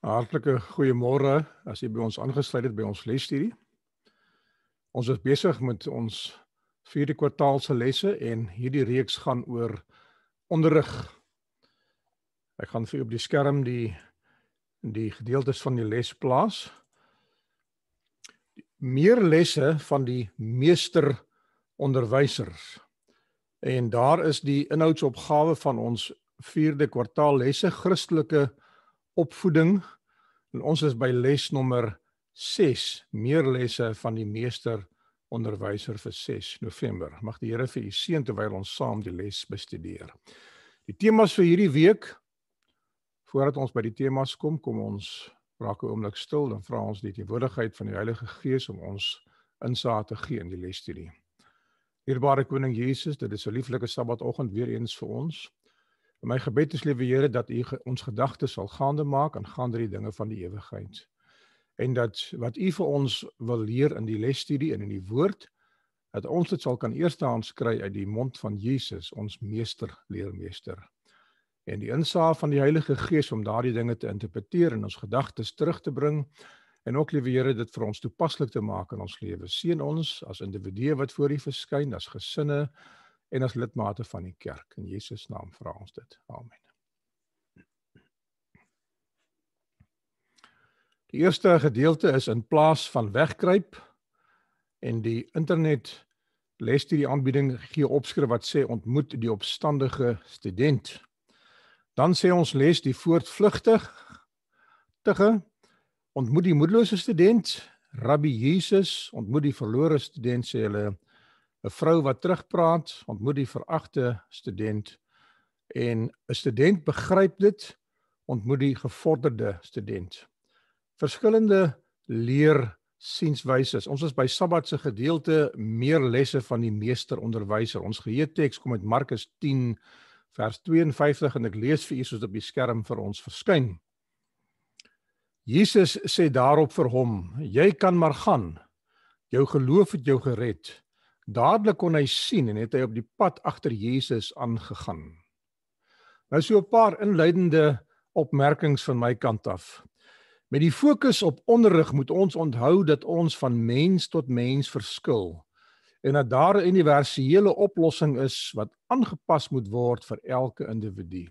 Hartlike goeiemôre as jy by ons aangesluit het by ons lesstudie. Ons is besig met ons vierde kwartaal se lesse en hierdie reeks gaan oor onderrig. Ek gaan vir op die skerm die die gedeeltes van die les plaas. Meer lesse van die meester onderwysers. En daar is die inhoudsopgawe van ons vierde kwartaal lesse Christelike opvoeding. En ons is by les nommer 6, meer lesse van die meester onderwyser vir 6 November. Mag die Here vir u seën terwyl ons saam die les bestudeer. Die temas vir hierdie week voordat ons by die temas kom, kom ons raak 'n oomblik stil en vra ons die teenwoordigheid van die Heilige Gees om ons insaag te gee in die lesstudie. Eerbare koning Jesus, dit is 'n lieflike Sabbatoggend weer eens vir ons. My gebed is lieve Here dat U ons gedagtes sal gaande maak aan gaan drie dinge van die ewigheid. En dat wat U vir ons wil leer in die lesstudie en in die woord dat ons dit sal kan eerstehands kry uit die mond van Jesus, ons meester, leermeester. En die insaag van die Heilige Gees om daardie dinge te interpreteer en ons gedagtes terug te bring en ook lieve Here dit vir ons toepaslik te maak in ons lewe. Seën ons as individue wat voor U verskyn, as gesinne, en as lidmate van die kerk in Jesus naam vra ons dit. Amen. Die eerste gedeelte is in plaas van wegkruip en die internet les die aanbieding gee opskrif wat sê ontmoet die opstandige student. Dan sê ons les die voortvlugtig tige ontmoet die moedelose student, Rabbi Jesus ontmoet die verlore student sê hulle 'n vrou wat terugpraat, ontmoet die veragte student en 'n student begryp dit, ontmoet die gevorderde student. Verskillende leer sienswyses. Ons is by Sabbat se gedeelte meer lesse van die meester onderwyser. Ons geheeteks kom uit Markus 10 vers 52 en ek lees vir u soos op die skerm vir ons verskyn. Jesus sê daarop vir hom: "Jy kan maar gaan. Jou geloof het jou gered." Dadelik kon hy sien en het hy op die pad agter Jesus aangegaan. Nou so 'n paar inleidende opmerkings van my kant af. Met die fokus op onderrig moet ons onthou dat ons van mens tot mens verskil en dat daar 'n universele oplossing is wat aangepas moet word vir elke individu.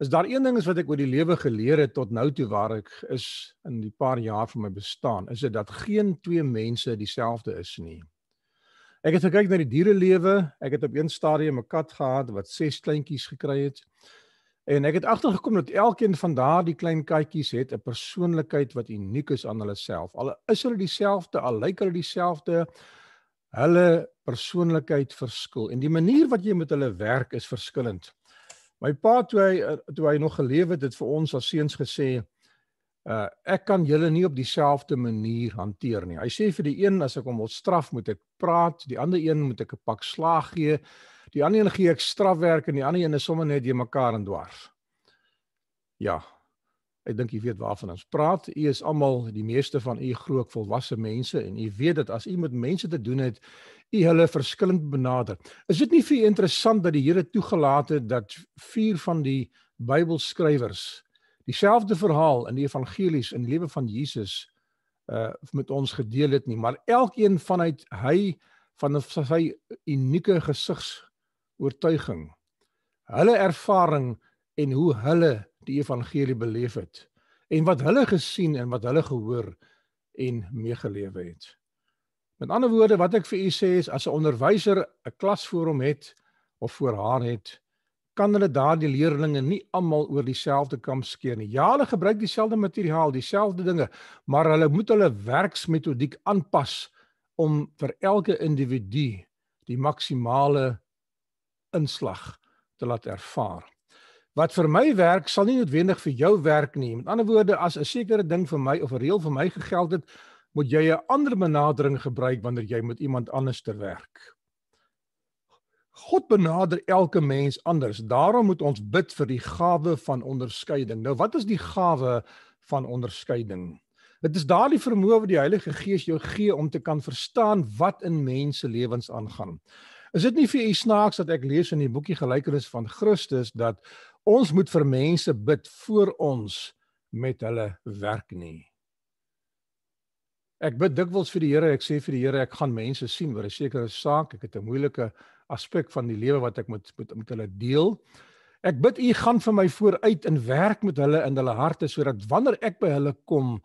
Is daar een ding is wat ek oor die lewe geleer het tot nou toe waar ek is in die paar jaar van my bestaan, is dit dat geen twee mense dieselfde is nie. Ek het gekyk na die dierelewe. Ek het op een stadium 'n kat gehad wat 6 kleintjies gekry het. En ek het agtergekom dat elkeen van daardie klein katjies het 'n persoonlikheid wat uniek is aan hulle self. Al is hulle dieselfde, al lyk hulle dieselfde, hulle persoonlikheid verskil en die manier wat jy met hulle werk is verskillend. My pa toe hy eh, toe hy nog geleef het, het vir ons as seuns gesê, uh, ek kan julle nie op dieselfde manier hanteer nie. Hy sê vir die een as ek hom wil straf, moet ek praat, die ander een moet ek 'n pak slaag gee. Die ander een gee ek strafwerk en die ander een is sommer net hier mekaar in dwars. Ja. Ek dink jy weet waarvan ons praat. U is almal die meeste van u groot volwasse mense en u weet dat as u met mense te doen het, u hulle verskillend benader. Is dit nie vir u interessant dat die Here toegelaat het dat vier van die Bybelskrywers uh dieselfde verhaal in die evangelies in die lewe van Jesus uh met ons gedeel het nie, maar elkeen vanuit hy van sy unieke gesigs oortuiging. Hulle ervaring en hoe hulle die evangelie beleef het en wat hulle gesien en wat hulle gehoor en meegelewe het. Met ander woorde wat ek vir u sê is as 'n onderwyser 'n klas voor hom het of voor haar het, kan hulle daardie leerlinge nie almal oor dieselfde kamp skeer nie. Ja, hulle gebruik dieselfde materiaal, dieselfde dinge, maar hulle moet hulle werksmetodiek aanpas om vir elke individu die maksimale inslag te laat ervaar. Wat vir my werk, sal nie noodwendig vir jou werk nie. Met ander woorde, as 'n sekere ding vir my of 'n reël vir my gegeld het, moet jy 'n ander benadering gebruik wanneer jy met iemand anders te werk. God benader elke mens anders. Daarom moet ons bid vir die gawe van onderskeiding. Nou wat is die gawe van onderskeiding? Dit is daardie vermoë wat die Heilige Gees jou gee om te kan verstaan wat in mense lewens aangaan. Is dit nie vir u snaaks dat ek lees in die boekie Gelykenis van Christus dat ons moet vir mense bid voor ons met hulle werk nie. Ek bid dikwels vir die Here, ek sê vir die Here ek gaan mense sien oor 'n sekere saak, ek het 'n moeilike aspek van die lewe wat ek met met, met hulle deel. Ek bid u gaan vir my vooruit in werk met hulle in hulle harte sodat wanneer ek by hulle kom,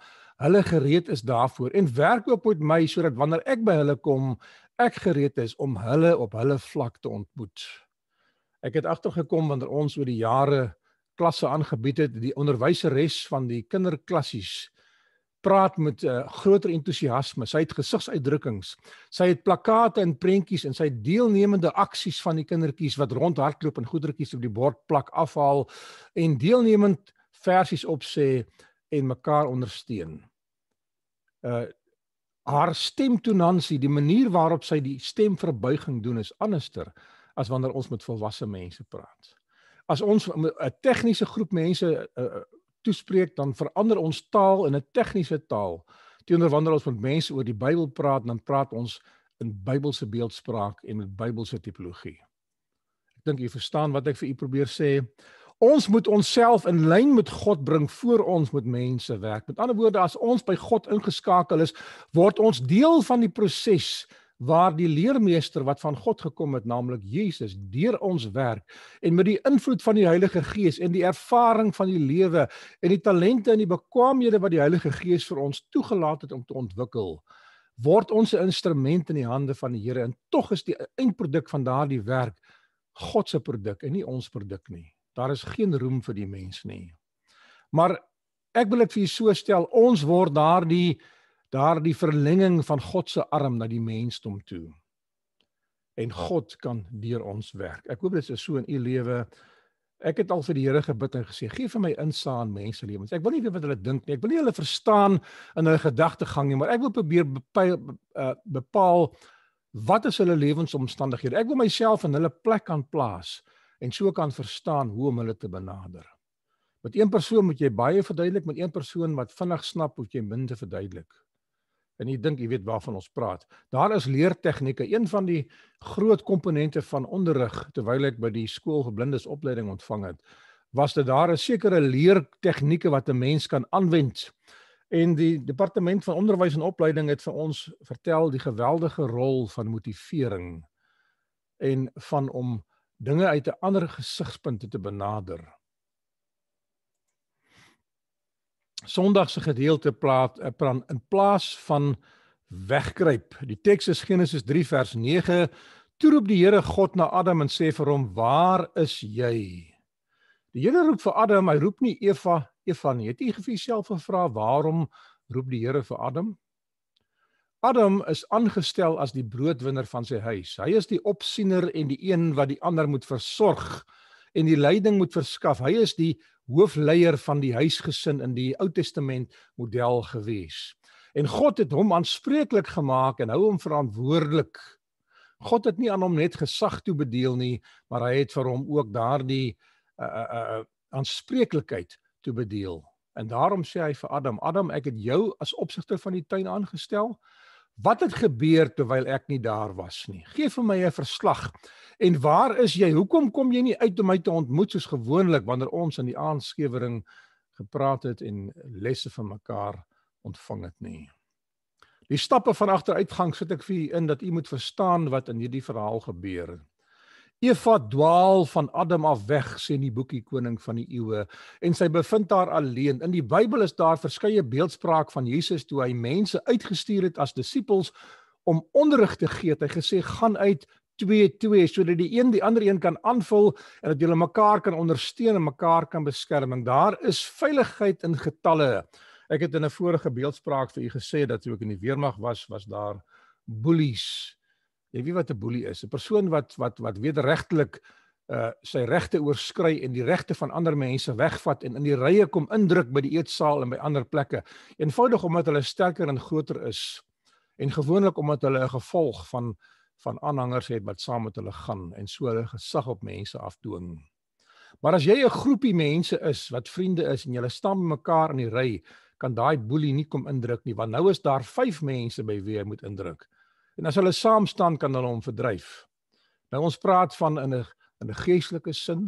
hulle gereed is daarvoor en werk ook met my sodat wanneer ek by hulle kom, ek gereed is om hulle op hulle vlak te ontmoet. Ek het agtergekom wanneer ons oor die jare klasse aangebied het, die onderwyseres van die kinderklassies uh praat met 'n uh, eh, groter entoesiasme. Sy het gesigsuitdrukkings. Sy het plakate en prentjies en sy het deelnemende aksies van die kindertjies wat rondhardloop en goedertjies op die bord plak afhaal en deelnemend versies opsê en mekaar ondersteun. Uh haar stemtonansie, die manier waarop sy die stemverbuiging doen is anderster as wanneer ons met volwasse mense praat. As ons 'n eh, tegniese groep mense toespreek, dan verander ons taal in 'n tegniese taal. Teenoor wanneer ons met mense oor die Bybel praat, dan praat ons in Bybelse beeldspraak en met Bybelse tipologie. Ek dink jy verstaan wat ek vir u probeer sê. Ons moet onsself in lyn met God bring voor ons met mense werk. Met ander woorde, as ons by God ingeskakel is, word ons deel van die proses waar die leermeester wat van God gekom het, naamlik Jesus, deur ons werk en met die invloed van die Heilige Gees en die ervaring van die lewe en die talente en die bekwamehede wat die Heilige Gees vir ons toegelaat het om te ontwikkel, word ons 'n instrument in die hande van die Here en tog is die eindproduk van daardie werk God se produk en nie ons produk nie. Daar is geen roem vir die mens nie. Maar ek wil dit vir julle so stel, ons word daardie daardie verlenging van God se arm na die mensdom toe. En God kan deur ons werk. Ek hoop dit is so in u lewe. Ek het al vir die Here gebid en gesê, gee vir my insig in mense lewens. Ek wil nie weet wat hulle dink nie. Ek wil nie hulle verstaan in hulle gedagtegang nie, maar ek wil probeer bepaal, eh, bepaal wat is hulle lewensomstandighede. Ek wil myself in hulle plek kan plaas en so kan verstaan hoe om hulle te benader. Met een persoon moet jy baie verduidelik, met een persoon wat vinnig snap, moet jy minder verduidelik en jy dink jy weet waarvan ons praat. Daar is leertegnieke, een van die groot komponente van onderrig terwyl ek by die skool geblindes opleiding ontvang het, was dit daar 'n sekere leertegnieke wat 'n mens kan aanwend. En die departement van onderwys en opleiding het vir ons vertel die geweldige rol van motivering en van om dinge uit 'n ander gesigspunt te benader. Sondag se gedeelte praat eh, pran in plaas van wegkruip. Die teks is Genesis 3 vers 9. Toe roep die Here God na Adam en sê vir hom: "Waar is jy?" Die Here roep vir Adam, hy roep nie Eva, Eva nie. Het jy vir jouself gevra waarom roep die Here vir Adam? Adam is aangestel as die broodwinner van sy huis. Hy is die opsiener en die een wat die ander moet versorg en die leiding moet verskaf. Hy is die hoofleier van die huisgesin in die Ou Testament model gewees. En God het hom aanspreeklik gemaak en hou hom verantwoordelik. God het nie aan hom net gesag toe bedeel nie, maar hy het vir hom ook daardie uh uh uh aanspreeklikheid toe bedeel. En daarom sê hy vir Adam: "Adam, ek het jou as opsigter van die tuin aangestel." Wat het gebeur terwyl ek nie daar was nie? Gee vir my 'n verslag. En waar is jy? Hoekom kom jy nie uit om my te ontmoet soos gewoonlik wanneer ons in die aandskewering gepraat het en lesse van mekaar ontvang het nie? Die stappe van agteruitgang sit ek vir u in dat u moet verstaan wat in hierdie verhaal gebeur het. Eva dwaal van Adam af weg sê in die boekie Koning van die Eeue en sy bevind haar alleen. In die Bybel is daar verskeie beeldspraak van Jesus toe hy mense uitgestuur het as disippels om onderrig te gee. Hy gesê gaan uit 2:2 sodat die een die ander een kan aanvul en dat julle mekaar kan ondersteun en mekaar kan beskerm. Daar is veiligheid in getalle. Ek het in 'n vorige beeldspraak vir u gesê dat toe ek in die weermag was, was daar bullies Jy weet wat 'n boelie is, 'n persoon wat wat wat wederregtelik uh sy regte oorskry en die regte van ander mense wegvat en in die rye kom indruk by die eetsaal en by ander plekke. Eenvoudig omdat hulle sterker en groter is en gewoonlik omdat hulle 'n gevolg van van aanhangers het wat saam met hulle gaan en so hulle gesag op mense afdoen. Maar as jy 'n groepie mense is wat vriende is en julle staan mekaar in die ry, kan daai boelie nie kom indruk nie want nou is daar 5 mense by wie jy moet indruk. En as hulle saam staan kan hulle hom verdryf. Nou ons praat van in 'n in 'n geestelike sin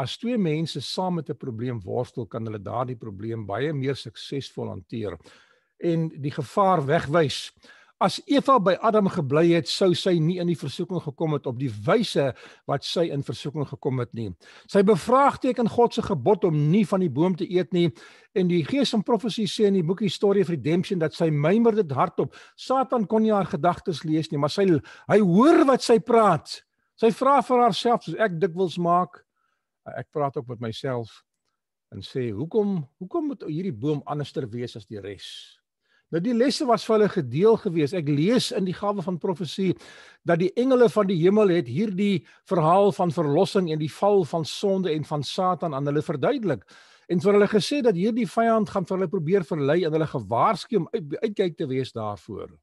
as twee mense saam met 'n probleem worstel, kan hulle daardie probleem baie meer suksesvol hanteer en die gevaar wegwys. As Eva by Adam gebly het, sou sy nie in die versoeking gekom het op die wyse wat sy in versoeking gekom het nie. Sy bevraagteken God se gebod om nie van die boom te eet nie en die Gees van Profesie sê in die boek Historie of Redemption dat sy mymer dit hardop. Satan kon nie haar gedagtes lees nie, maar sy hy hoor wat sy praat. Sy vra vir haarself soos ek dikwels maak. Ek praat ook met myself en sê hoekom hoekom moet hierdie boom anderster wees as die res? Nou die lesse was vir hulle gedeel gewees. Ek lees in die gawe van profesie dat die engele van die hemel het hierdie verhaal van verlossing en die val van sonde en van Satan aan hulle verduidelik. En vir hulle gesê dat hierdie vyand gaan vir hulle probeer verlei en hulle gewaarsku om uit, uitkyk te wees daarvoor.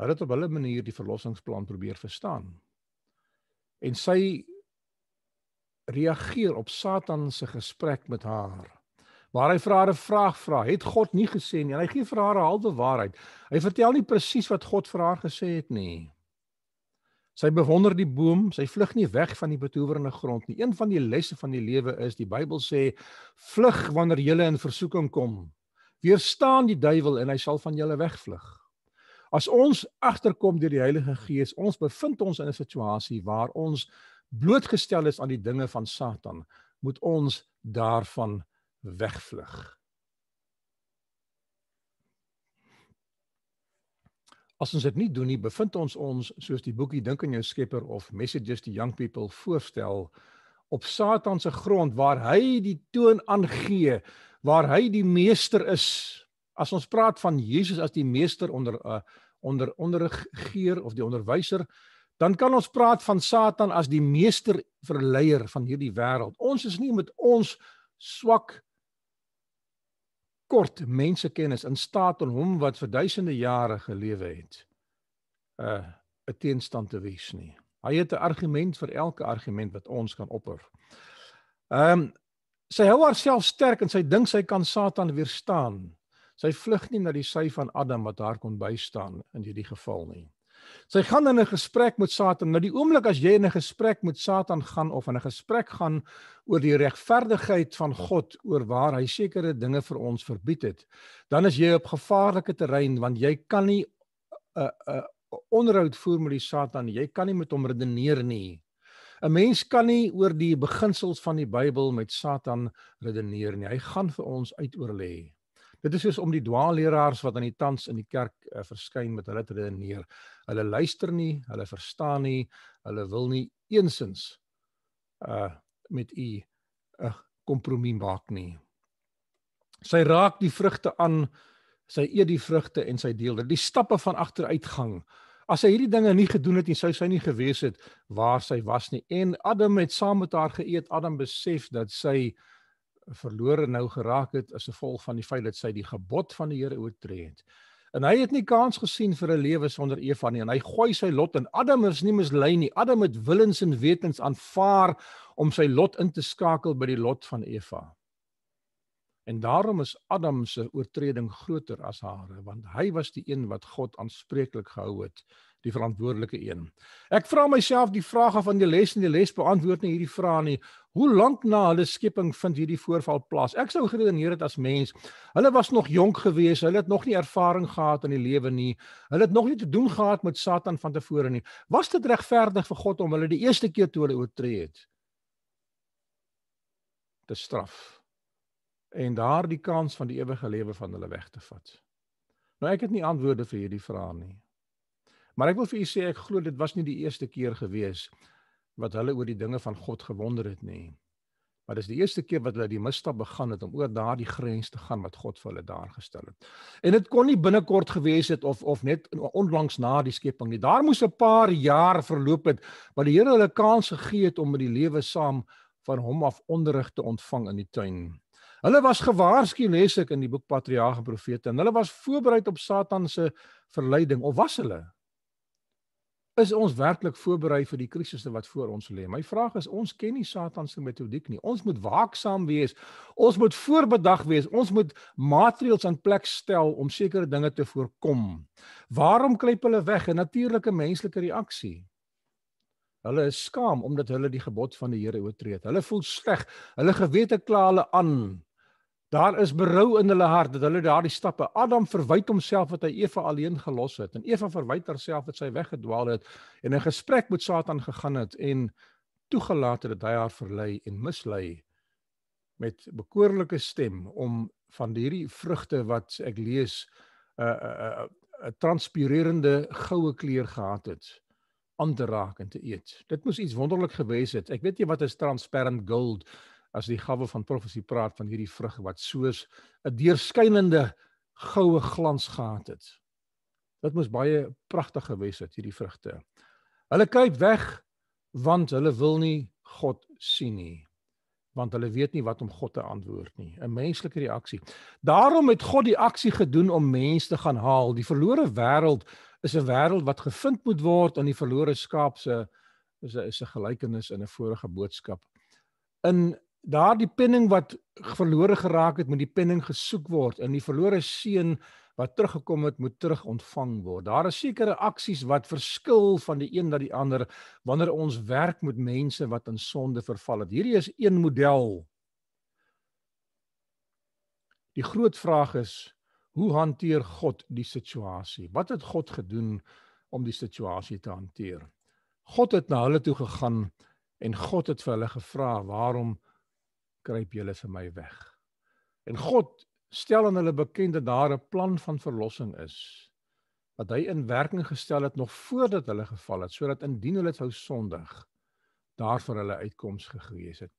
Hulle het op hulle manier die verlossingsplan probeer verstaan. En sy reageer op Satan se gesprek met haar waar hy vir haar 'n vraag vra. Het God nie gesê nie en hy gee vir haar 'n halwe waarheid. Hy vertel nie presies wat God vir haar gesê het nie. Sy bewonder die boom, sy vlug nie weg van die betowerende grond nie. Een van die lesse van die lewe is, die Bybel sê, vlug wanneer jy in versoeking kom. Weerstaan die duiwel en hy sal van jou wegvlug. As ons agterkom deur die Heilige Gees, ons bevind ons in 'n situasie waar ons blootgestel is aan die dinge van Satan, moet ons daarvan wegvlug. As ons dit nie doen nie, bevind ons ons soos die boekie Dink aan jou Skepper of Messages to Young People voorstel op Satan se grond waar hy die toon aangee, waar hy die meester is. As ons praat van Jesus as die meester onder uh, onder onderriggeer of die onderwyser, dan kan ons praat van Satan as die meester verleier van hierdie wêreld. Ons is nie met ons swak kort mensekennis in staat om hom wat vir duisende jare gelewe het 'n uh, eh, 'n teenstand te wees nie. Hy het 'n argument vir elke argument wat ons kan opper. Ehm um, sy hou haarself sterk en sy dink sy kan Satan weerstaan. Sy vlug nie na die sy van Adam wat haar kon bystaan in hierdie geval nie. Sy gaan in 'n gesprek met Satan. Nou die oomblik as jy in 'n gesprek met Satan gaan of in 'n gesprek gaan oor die regverdigheid van God oor waar hy sekere dinge vir ons verbied het, dan is jy op gevaarlike terrein want jy kan nie 'n uh, eh, 'n uh, eh, onderhoud voer met die Satan. Jy kan nie met hom redeneer nie. 'n Mens kan nie oor die beginsels van die Bybel met Satan redeneer nie. Hy gaan vir ons uitoorlei. Dit is soos om die dwaalleraars wat aan die tans in die kerk uh, verskyn met hulle redeneer. Hulle luister nie, hulle verstaan nie, hulle wil nie eensins uh met u 'n eh, kompromie maak nie. Sy raak die vrugte aan, sy eet die vrugte en sy deel dit. Die stappe van agteruitgang. As sy hierdie dinge nie gedoen het nie, sou sy nie gewees het waar sy was nie. En Adam het saam met haar geëet. Adam besef dat sy uh verlore nou geraak het as gevolg van die feit dat sy die gebod van die Here oortree het. En hy het nie kans gesien vir 'n lewe sonder Eva nie en hy gooi sy lot in. Adam is nie mislei nie. Adam het willens en wetens aanvaar om sy lot in te skakel by die lot van Eva. En daarom is Adam se oortreding groter as haarre want hy was die een wat God aanspreeklik gehou het die verantwoordelike een. Ek vra myself die vraag af van die les en die les beantwoord nie hierdie vraag nie. Hoe lank na hulle skepping vind hierdie voorval plaas? Ek sou gedreneer het as mens. Hulle was nog jonk geweest, hulle het nog nie ervaring gehad in die lewe nie. Hulle het nog nie te doen gehad met Satan van tevore nie. Was dit regverdig vir God om hulle die eerste keer toe hulle oortree het? te straf en daardie kans van die ewige lewe van hulle weg te vat. Nou ek het nie antwoorde vir hierdie vrae nie. Maar ek wil vir u sê ek glo dit was nie die eerste keer gewees wat hulle oor die dinge van God gewonder het nie. Maar dis die eerste keer wat hulle die misstap begaan het om oor daardie grens te gaan wat God vir hulle daar gestel het. En dit kon nie binnekort gewees het of of net onlangs na die skepping nie. Daar moes 'n paar jaar verloop het wat die Here hulle kans gegee het om met die lewe saam van hom af onderrig te ontvang in die tuin. Hulle was gewaarsku lesek in die boek Patriarge Profete en hulle was voorberei op Satan se verleiding of was hulle? is ons werklik voorberei vir die krisisse wat voor ons lê. My vraag is ons ken nie Satan se metodiek nie. Ons moet waaksaam wees. Ons moet voorbedag wees. Ons moet maatreëls in plek stel om sekere dinge te voorkom. Waarom kleip hulle weg? 'n Natuurlike menslike reaksie. Hulle is skaam omdat hulle die gebod van die Here oortree het. Hulle voel sleg. Hulle gewete kla hulle aan. Daar is berou in hulle hart dat hulle daardie stappe. Adam verwyd homself dat hy Eva alleen gelos het en Eva verwyd haarself dat sy weggedwaal het en 'n gesprek met Satan gegaan het en toegelaat het dat hy haar verlei en mislei met bekoorlike stem om van hierdie vrugte wat ek lees eh, eh, eh, 'n uh, 'n uh, 'n uh, transpirerende goue kleur gehad het aan te raak en te eet. Dit moes iets wonderlik gewees het. Ek weet nie wat is transparent gold nie as die gawe van profesie praat van hierdie vrug wat soos 'n deurskynende goue glans gehad het. Dit moes baie pragtig gewees het hierdie vrugte. Hulle kyk weg want hulle wil nie God sien nie want hulle weet nie wat om God te antwoord nie. 'n Menslike reaksie. Daarom het God die aksie gedoen om mense te gaan haal. Die verlore wêreld is 'n wêreld wat gevind moet word aan die verlore skaap se is 'n gelykenis in 'n vorige boodskap. In daardie penning wat verlore geraak het, moet die penning gesoek word en die verlore seun wat teruggekom het, moet terug ontvang word. Daar is sekere aksies wat verskil van die een na die ander wanneer ons werk met mense wat in sonde verval het. Hierdie is een model. Die groot vraag is Hoe hanteer God die situasie? Wat het God gedoen om die situasie te hanteer? God het na hulle toe gegaan en God het vir hulle gevra waarom kruip julle vir my weg. En God stel aan hulle bekend dat daar 'n plan van verlossing is wat hy in werking gestel het nog voordat hulle geval het sodat indien hulle sou sondig daar vir hulle uitkoms gegee het.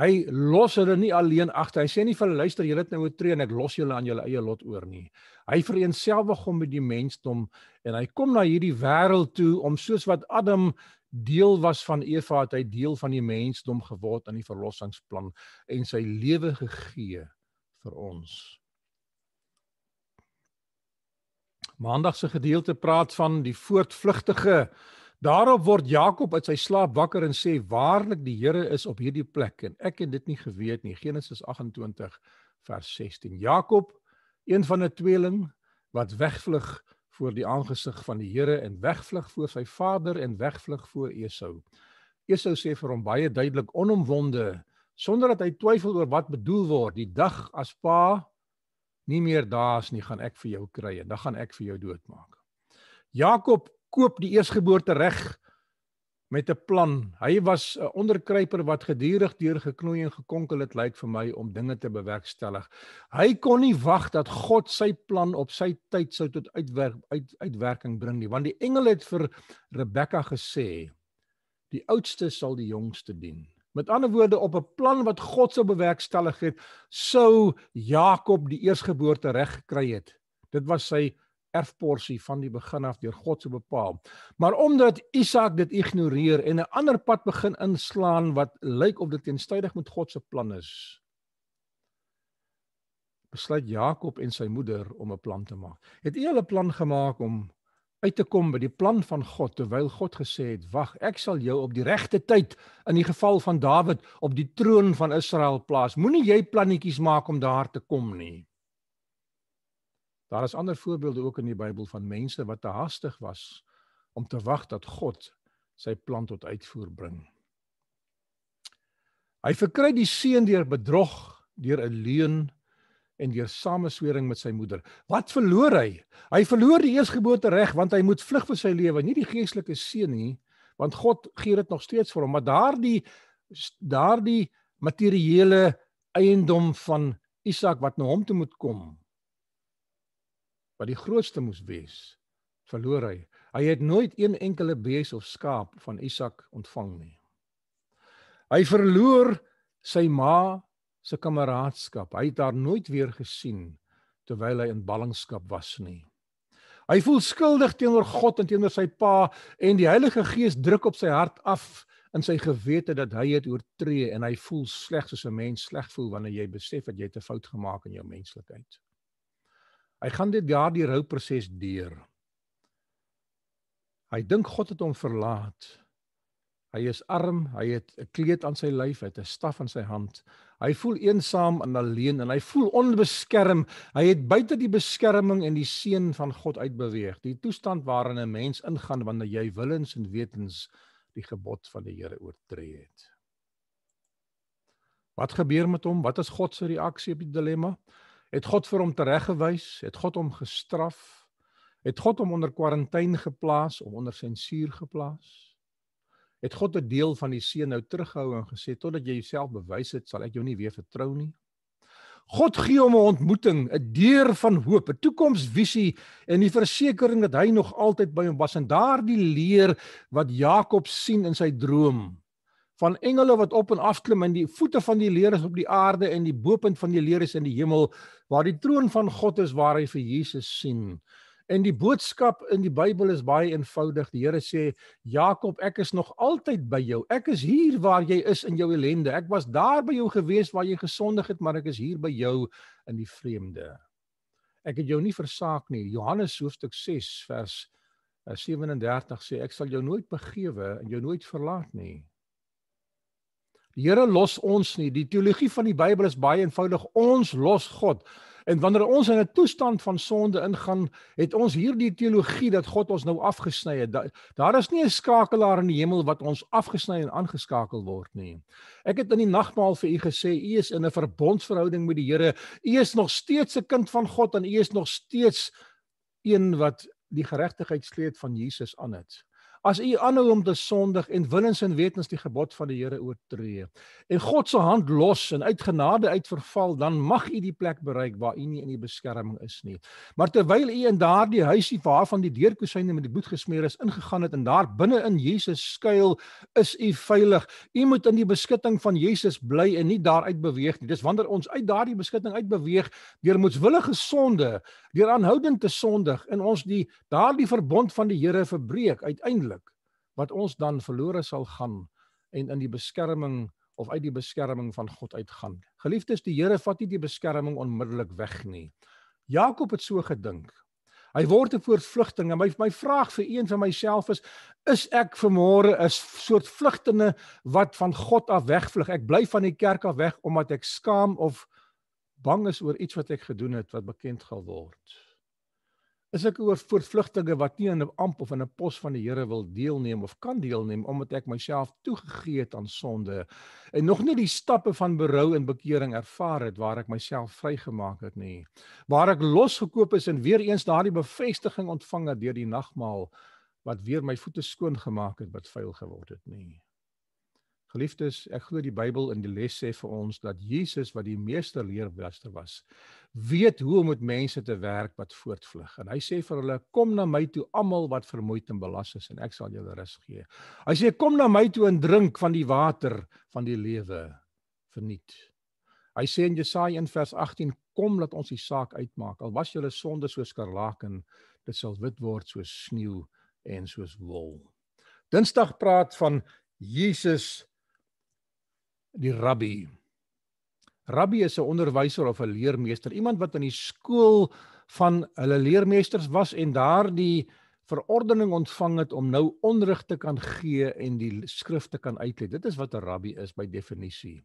Hy los hulle nie alleen agter. Hy sê nie vir hulle luister julle het nou oortree en ek los julle aan julle eie lot oor nie. Hy vereenselwig hom met die mensdom en hy kom na hierdie wêreld toe om soos wat Adam deel was van Eva het hy deel van die mensdom geword aan die verlossingsplan en sy lewe gegee vir ons. Maandag se gedeelte praat van die voortvlugtige. Daarop word Jakob uit sy slaap wakker en sê: "Waarlik die Here is op hierdie plek en ek het dit nie geweet nie." Genesis 28 vers 16. Jakob, een van 'n tweeling wat wegvlug voor die aangesig van die Here en wegvlug voor sy vader en wegvlug voor Esau. Esau sê vir hom baie duidelik onomwonde sonder dat hy twyfel oor wat bedoel word, die dag as pa nie meer daar is nie, gaan ek vir jou kry en dan gaan ek vir jou doodmaak. Jakob koop die eersgeboorte reg met 'n plan. Hy was 'n onderkruiper wat gedurig deur geknoei en gekonkel het, lyk vir my om dinge te bewerkstellig. Hy kon nie wag dat God sy plan op sy tyd sou tot uitwerk uit, uitwerking bring nie, want die engele het vir Rebekka gesê: "Die oudste sal die jongste dien." Met ander woorde, op 'n plan wat God sou bewerkstellig het, sou Jakob die eersgeboorte reg gekry het. Dit was sy erfporsie van die begin af deur God se bepaal. Maar omdat Isak dit ignoreer en 'n ander pad begin inslaan wat lyk of dit teenstrydig met God se plan is, besluit Jakob en sy moeder om 'n plan te maak. Het hulle al 'n plan gemaak om uit te kom by die plan van God terwyl God gesê het: "Wag, ek sal jou op die regte tyd in die geval van Dawid op die troon van Israel plaas. Moenie jy plannetjies maak om daar te kom nie." Daar is ander voorbeelde ook in die Bybel van mense wat te haastig was om te wag dat God sy plan tot uitvoer bring. Hy verkry die seun deur bedrog, deur 'n leuen en deur sameswering met sy moeder. Wat verloor hy? Hy verloor die eersgebore reg want hy moet vlug vir sy lewe, nie die geestelike seun nie, want God gee dit nog steeds vir hom, maar daardie daardie materiële eiendom van Isak wat na nou hom toe moet kom wat die grootste moes wees, verloor hy. Hy het nooit een enkele bees of skaap van Isak ontvang nie. Hy verloor sy ma se kameraadskap. Hy het haar nooit weer gesien terwyl hy in ballingskap was nie. Hy voel skuldig teenoor God en teenoor sy pa en die Heilige Gees druk op sy hart af in sy gewete dat hy het oortree en hy voel sleg soos 'n mens sleg voel wanneer jy besef dat jy 'n fout gemaak in jou menslikheid. Hy gaan dit jaar die rouproses deur. Hy dink God het hom verlaat. Hy is arm, hy het 'n kleed aan sy lyf, hy het 'n staf in sy hand. Hy voel eensaam en alleen en hy voel onbeskerm. Hy het buite die beskerming en die seën van God uitbeweeg. Die toestand waarin 'n mens ingaan wanneer jy willens en wetens die gebod van die Here oortree het. Wat gebeur met hom? Wat is God se reaksie op die dilemma? Het God vir hom tereggewys? Het God hom gestraf? Het God hom onder kwarantyne geplaas of onder sensuur geplaas? Het God 'n deel van die seën nou terughou en gesê totdat jy jouself bewys het, sal ek jou nie weer vertrou nie? God gee hom 'n ontmoeting, 'n deur van hoop, 'n toekomsvisie en die versekering dat hy nog altyd by hom was en daardie leer wat Jakob sien in sy droom van engele wat op en af klim en die voete van die leerders op die aarde en die boopunt van die leerders in die hemel waar die troon van God is waar hy vir Jesus sien. En die boodskap in die Bybel is baie eenvoudig. Die Here sê: "Jakob, ek is nog altyd by jou. Ek is hier waar jy is in jou ellende. Ek was daar by jou gewees waar jy gesondig het, maar ek is hier by jou in die vreemde. Ek het jou nie versaak nie." Johannes hoofstuk 6 vers 37 eh, sê: "Ek sal jou nooit begewe en jou nooit verlaat nie." Die Here los ons nie. Die teologie van die Bybel is baie eenvoudig. Ons los God. En wanneer ons in 'n toestand van sonde ingaan, het ons hierdie teologie dat God ons nou afgesny het. Daar is nie 'n skakelaar in die hemel wat ons afgesny en aangeskakel word nie. Ek het in die nagmaal vir u gesê, u is in 'n verbondsverhouding met die Here. U is nog steeds 'n kind van God en u is nog steeds een wat die geregtigheidskleed van Jesus aan het as u aanhou om te sondig en willens en wetens die gebod van die Here oortree en God se hand los en uit genade uitverval dan mag u die plek bereik waar u nie in die beskerming is nie maar terwyl u in daardie huisie waarvan die deurkusyne met die bloed gesmeer is ingegaan het en daar binne in Jesus skuil is u veilig u moet in die beskutting van Jesus bly en nie daaruit beweeg nie dis wanneer ons uit daardie beskutting uit beweeg deur moetswillige sonde deur aanhoudend te sondig en ons die daardie verbond van die Here verbreek uiteindelik wat ons dan verlore sal gaan en in die beskerming of uit die beskerming van God uitgaan. Geliefdes, die Here vat nie die beskerming onmiddellik weg nie. Jakob het so gedink. Hy word 'n voortvlugtinge. My my vraag vir een van myself is is ek vermoure is soort vlugtinge wat van God af wegvlug. Ek bly van die kerk af weg omdat ek skaam of bang is oor iets wat ek gedoen het wat bekend gaan word. Is ek oor voortvlugtige wat nie in 'n amp of in 'n pos van die Here wil deelneem of kan deelneem omdat ek myself toegegee het aan sonde en nog nie die stappe van berou en bekering ervaar het waar ek myself vrygemaak het nie. Waar ek losgekoop is en weer eens daardie bevestiging ontvang het deur die nagmaal wat weer my voete skoon gemaak het wat vuil geword het nie. Geliefdes, ek glo die Bybel in die les sê vir ons dat Jesus wat die meester leerwester was, weet hoe om met mense te werk wat voortvlug. En hy sê vir hulle: "Kom na my toe almal wat vermoeid en belas is en ek sal julle rus gee." Hy sê: "Kom na my toe en drink van die water van die lewe verniet." Hy sê in Jesaja 1 vers 18: "Kom laat ons die saak uitmaak. Al was julle sonde soos skarlaken, dit sal wit word soos sneeu en soos wol." Dinsdag praat van Jesus die rabbi. Rabbi is 'n onderwyser of 'n leermeester, iemand wat in die skool van hulle leermeesters was en daardie verordening ontvang het om nou onderrig te kan gee en die skrifte kan uitlei. Dit is wat 'n rabbi is by definisie.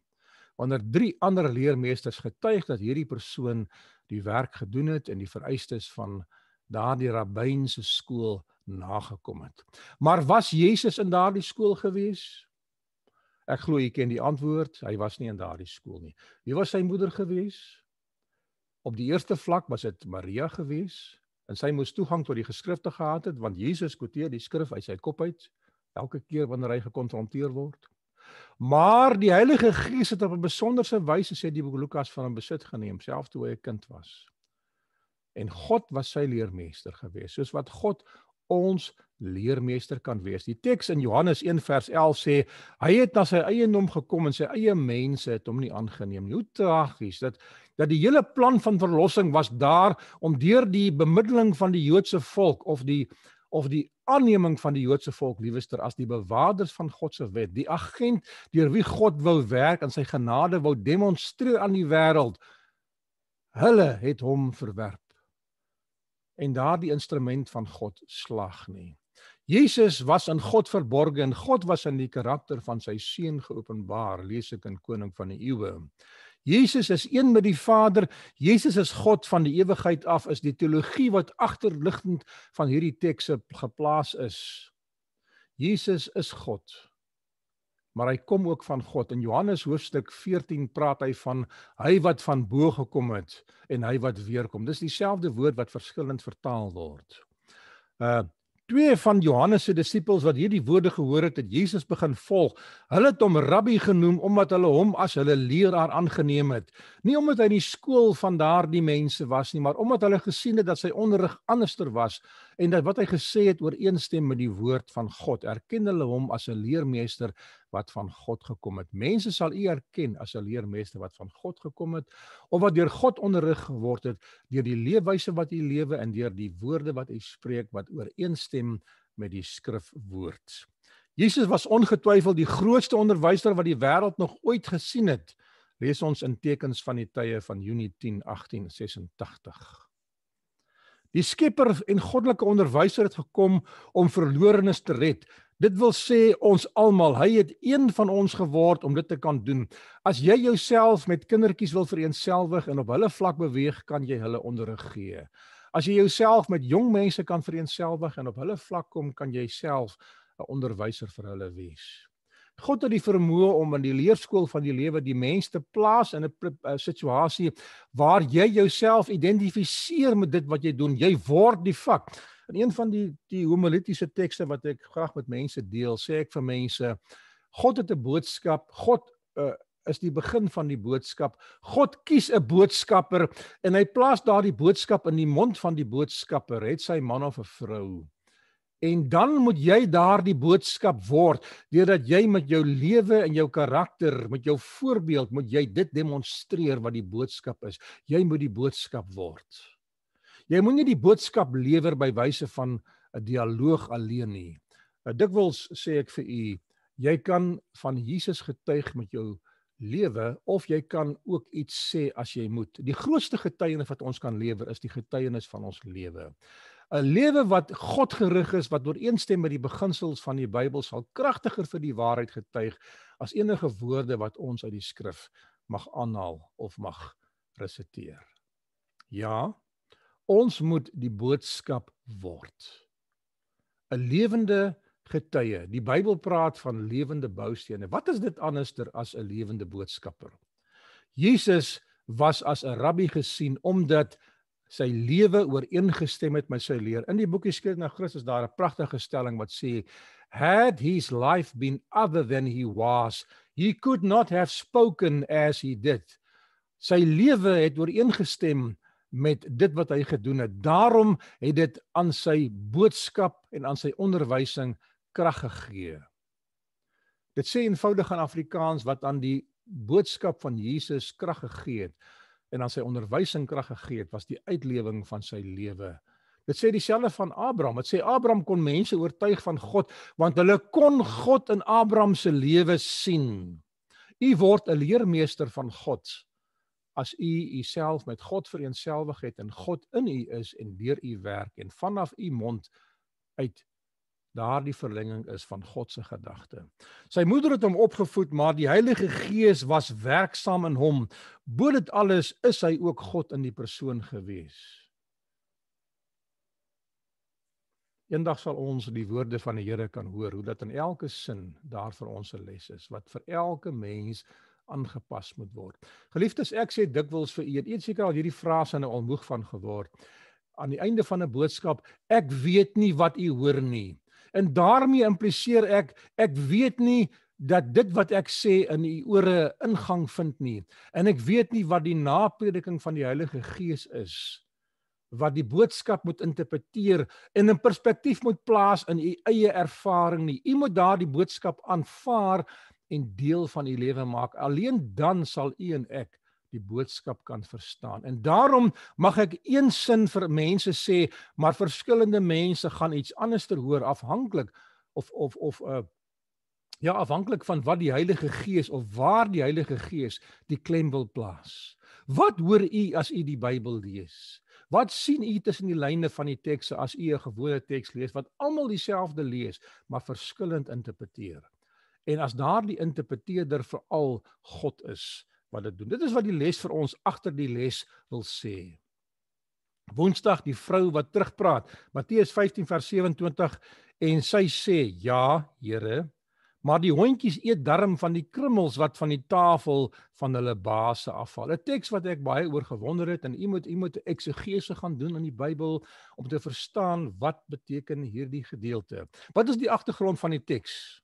Onder drie ander leermeesters getuig dat hierdie persoon die werk gedoen het en die vereistes van daardie rabbynse skool nagekom het. Maar was Jesus in daardie skool gewees? Ek glo jy ken die antwoord. Hy was nie in daardie skool nie. Wie was sy moeder gewees? Op die eerste vlak was dit Maria gewees en sy moes toegang tot die geskrifte gehad het want Jesus quoteer die skrif uit sy kop uit elke keer wanneer hy gekonfronteer word. Maar die Heilige Gees het op 'n besonderse wyse sê die boek Lukas van hom besit geneem selfs toe hy 'n kind was. En God was sy leermeester gewees, soos wat God ons leermeester kan wees. Die teks in Johannes 1 vers 11 sê hy het na sy eie nom gekom en sy eie mense het hom nie aangeneem nie. Hoe tragies dat dat die hele plan van verlossing was daar om deur die bemiddeling van die Joodse volk of die of die aanneming van die Joodse volk liewester as die bewakers van God se wet, die agent deur wie God wil werk en sy genade wou demonstreer aan die wêreld. Hulle het hom verwerp en daardie instrument van God slag nie. Jesus was aan God verborge en God was aan die karakter van sy seun geopenbaar, lees ek in Koning van die Ewe. Jesus is een met die Vader. Jesus is God van die ewigheid af is die teologie wat agterliggend van hierdie tekste geplaas is. Jesus is God. Maar hy kom ook van God. In Johannes hoofstuk 14 praat hy van hy wat van bo gekom het en hy wat weer kom. Dis dieselfde woord wat verskillend vertaal word. Uh twee van Johannes se disippels wat hierdie woorde gehoor het, het Jesus begin volg. Hulle het hom rabbi genoem omdat hulle hom as hulle leraar aangeneem het. Nie omdat hy in die skool van daardie mense was nie, maar omdat hulle gesien het dat sy onderrig anderster was en dat wat hy gesê het ooreenstem met die woord van God. Erken hulle hom as 'n leermeester wat van God gekom het. Mense sal u erken as 'n leermeester wat van God gekom het of wat deur God onderrig geword het deur die leefwyse wat u lewe en deur die woorde wat u spreek wat ooreenstem met die skrifwoord. Jesus was ongetwyfeld die grootste onderwyser wat die wêreld nog ooit gesien het. Lees ons in tekens van die tye van Junie 10 1886. Die Skepper en goddelike onderwyser het gekom om verlorenes te red. Dit wil sê ons almal, hy het een van ons geword om dit te kan doen. As jy jouself met kindertjies wil vereenselwig en op hulle vlak beweeg, kan jy hulle onderrig gee. As jy jouself met jong mense kan vereenselwig en op hulle vlak kom, kan jy self 'n onderwyser vir hulle wees. God het die vermoë om in die leerskool van die lewe die mens te plaas in 'n eh, situasie waar jy jouself identifiseer met dit wat jy doen. Jy word die vak. In een van die die homiletiese tekste wat ek graag met mense deel, sê ek vir mense, God het 'n boodskap. God uh, is die begin van die boodskap. God kies 'n boodskapper en hy plaas daardie boodskap in die mond van die boodskapper, het sy man of 'n vrou. En dan moet jy daardie boodskap word deurdat jy met jou lewe en jou karakter, met jou voorbeeld, moet jy dit demonstreer wat die boodskap is. Jy moet die boodskap word. Jy moenie die boodskap lewer by wyse van 'n dialoog alleen nie. Eh, dikwels sê ek vir u, jy kan van Jesus getuig met jou lewe of jy kan ook iets sê as jy moet. Die grootste getuienis wat ons kan lewer is die getuienis van ons lewe. 'n lewe wat godgerig is wat ooreenstem met die beginsels van die Bybel sal kragtiger vir die waarheid getuig as enige woorde wat ons uit die skrif mag aanhaal of mag resiteer. Ja, ons moet die boodskap word. 'n lewende getuie. Die Bybel praat van lewende boustene. Wat is dit anderster as 'n lewende boodskapper? Jesus was as 'n rabbi gesien omdat sy lewe ooreengestem het met sy leer. In die boekie skryf na Christus daar 'n pragtige stelling wat sê had his life been other than he was, he could not have spoken as he did. Sy lewe het ooreengestem met dit wat hy gedoen het. Daarom het dit aan sy boodskap en aan sy onderwysing krag gegee. Dit sê eenvoudig in Afrikaans wat aan die boodskap van Jesus krag gegee het en aan sy onderwysing krag gegee het, was die uitlewing van sy lewe. Dit sê dieselfde van Abraham. Dit sê Abraham kon mense oortuig van God want hulle kon God in Abraham se lewe sien. U word 'n leermeester van God as u jy uself met God vereensgewig het en God in u is en deur u werk en vanaf u mond uit daardie verlenging is van God se gedagte. Sy moeder het hom opgevoed, maar die Heilige Gees was werksaam in hom. Bo dit alles is hy ook God in die persoon gewees. Eendag sal ons die woorde van die Here kan hoor, hoe dat in elke sin daar vir ons 'n les is wat vir elke mens aangepas moet word. Geliefdes, ek sê dikwels vir eet, eet seker al hierdie frase aan 'n almoeg van geword. Aan die einde van 'n boodskap, ek weet nie wat u hoor nie en daarmee impliseer ek ek weet nie dat dit wat ek sê in u ore ingang vind nie en ek weet nie wat die naprediking van die Heilige Gees is wat die boodskap moet interpreteer en in perspektief moet plaas in u eie ervaring nie u moet daardie boodskap aanvaar en deel van u lewe maak alleen dan sal u en ek die boodskap kan verstaan. En daarom mag ek een sin vir mense sê, maar verskillende mense gaan iets anders ter hoor afhanklik of of of 'n uh, eh, Ja afhanklik van wat die Heilige Gees of waar die Heilige Gees die klem wil plaas. Wat hoor u as u die Bybel lees? Wat sien u tussen die lyne van die tekste as u 'n gewone teks lees wat almal dieselfde lees, maar verskillend interpreteer? En as daardie interpreteerder veral God is, wat dit doen. Dit is wat die les vir ons agter die les wil sê. Woensdag die vrou wat terugpraat. Matteus 15 vers 27 en sy sê: "Ja, Here, maar die hondjies eet darm van die krummels wat van die tafel van hulle baase afval." 'n Teks wat ek baie oor gewonder het en u moet u moet eksegese gaan doen in die Bybel om te verstaan wat beteken hierdie gedeelte. Wat is die agtergrond van die teks?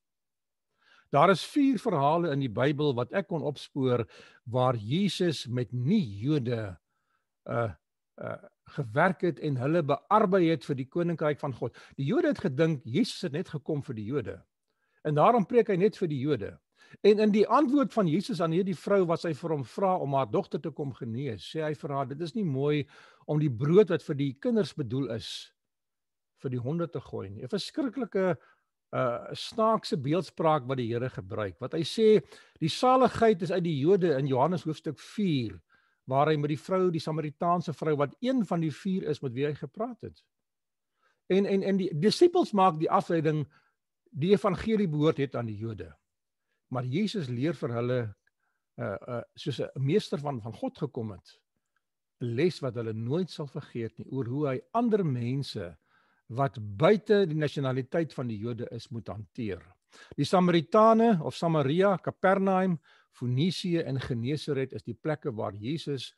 Daar is vier verhale in die Bybel wat ek kon opspoor waar Jesus met nie Jode uh uh gewerk het en hulle bearbei het vir die koninkryk van God. Die Jode het gedink Jesus het net gekom vir die Jode. En daarom preek hy net vir die Jode. En in die antwoord van Jesus aan hierdie vrou wat sy vir hom vra om haar dogter te kom genees, sê hy vir haar: "Dit is nie mooi om die brood wat vir die kinders bedoel is vir die honde te gooi nie." 'n Verskriklike Uh, snaakse beeldspraak wat die Here gebruik. Wat hy sê, die saligheid is uit die Jode in Johannes hoofstuk 4 waar hy met die vrou, die Samaritaanse vrou wat een van die vier is met wie hy gepraat het. En en en die disippels maak die afleiding die evangelie behoort het aan die Jode. Maar Jesus leer vir hulle uh uh soos 'n meester van van God gekom het 'n les wat hulle nooit sal vergeet nie oor hoe hy ander mense uh wat buite die nasionaliteit van die Jode is moet hanteer. Die Samaritane of Samaria, Kapernaum, Fenisië en Genesaret is die plekke waar Jesus